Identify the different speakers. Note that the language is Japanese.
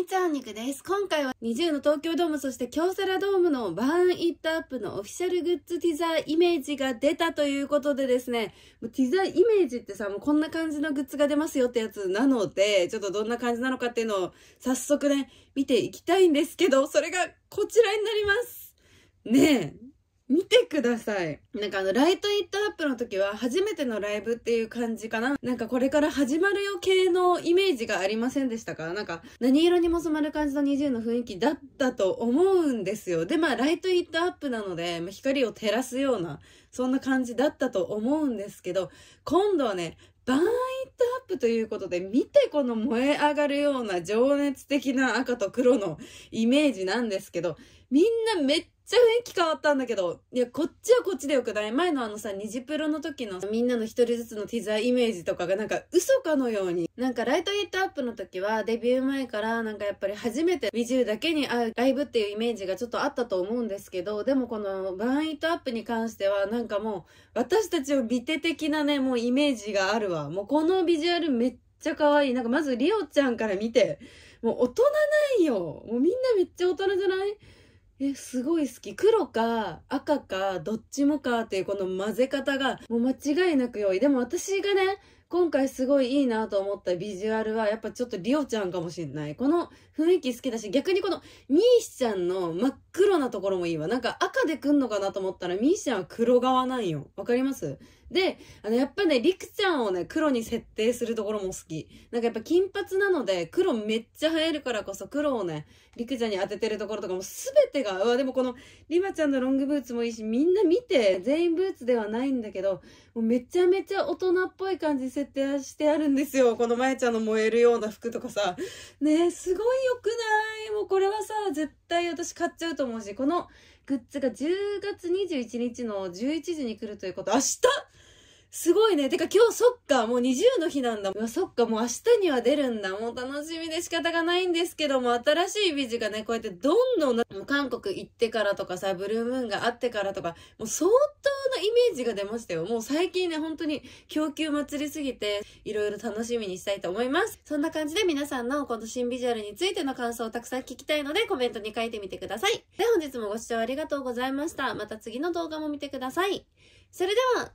Speaker 1: にちは、肉です。今回は20の東京ドーム、そして京セラドームのバーンイットアップのオフィシャルグッズティザーイメージが出たということでですね、ティザーイメージってさ、もうこんな感じのグッズが出ますよってやつなので、ちょっとどんな感じなのかっていうのを早速ね、見ていきたいんですけど、それがこちらになります。ねえ。見てください。なんかあの、ライトイットアップの時は、初めてのライブっていう感じかな。なんかこれから始まるよ系のイメージがありませんでしたかなんか、何色にも染まる感じの NiziU の雰囲気だったと思うんですよ。で、まあ、ライトイットアップなので、まあ、光を照らすような、そんな感じだったと思うんですけど、今度はね、バーンイットアップということで、見てこの燃え上がるような情熱的な赤と黒のイメージなんですけど、みんなめっちゃ雰囲気変わったんだけど、いや、こっちはこっちでよくない前のあのさ、ニジプロの時のみんなの一人ずつのティザーイメージとかがなんか嘘かのように。なんかライトイットアップの時はデビュー前からなんかやっぱり初めて BGU だけに会うライブっていうイメージがちょっとあったと思うんですけど、でもこのバーンイットアップに関してはなんかもう私たちを美手的なね、もうイメージがあるわ。もうこのビジュアルめっちゃ可愛い。なんかまずリオちゃんから見て、もう大人なんよ。もうみんなめっちゃ大人じゃないえ、すごい好き。黒か赤かどっちもかっていうこの混ぜ方がもう間違いなく良い。でも私がね、今回すごいいいなと思ったビジュアルは、やっぱちょっとリオちゃんかもしんない。この雰囲気好きだし、逆にこのミーシちゃんの真っ黒なところもいいわ。なんか赤でくんのかなと思ったら、ミーシちゃんは黒側なんよ。わかりますで、あの、やっぱね、りくちゃんをね、黒に設定するところも好き。なんかやっぱ金髪なので、黒めっちゃ映えるからこそ、黒をね、りくちゃんに当ててるところとかも全てが、うわ、でもこの、りまちゃんのロングブーツもいいし、みんな見て、全員ブーツではないんだけど、もうめちゃめちゃ大人っぽい感じ設定してあるんですよ。このまやちゃんの燃えるような服とかさ。ねえ、すごい良くないもうこれはさ、絶対私買っちゃうと思うし、このグッズが10月21日の11時に来るということ、明日すごいね。てか今日そっか、もう20の日なんだ。うそっか、もう明日には出るんだ。もう楽しみで仕方がないんですけども、新しいビジがね、こうやってどんどん、もう韓国行ってからとかさ、ブルームーンがあってからとか、もう相当なイメージが出ましたよ。もう最近ね、本当に供給祭りすぎて、いろいろ楽しみにしたいと思います。そんな感じで皆さんのこの新ビジュアルについての感想をたくさん聞きたいので、コメントに書いてみてください。で、本日もご視聴ありがとうございました。また次の動画も見てください。それでは、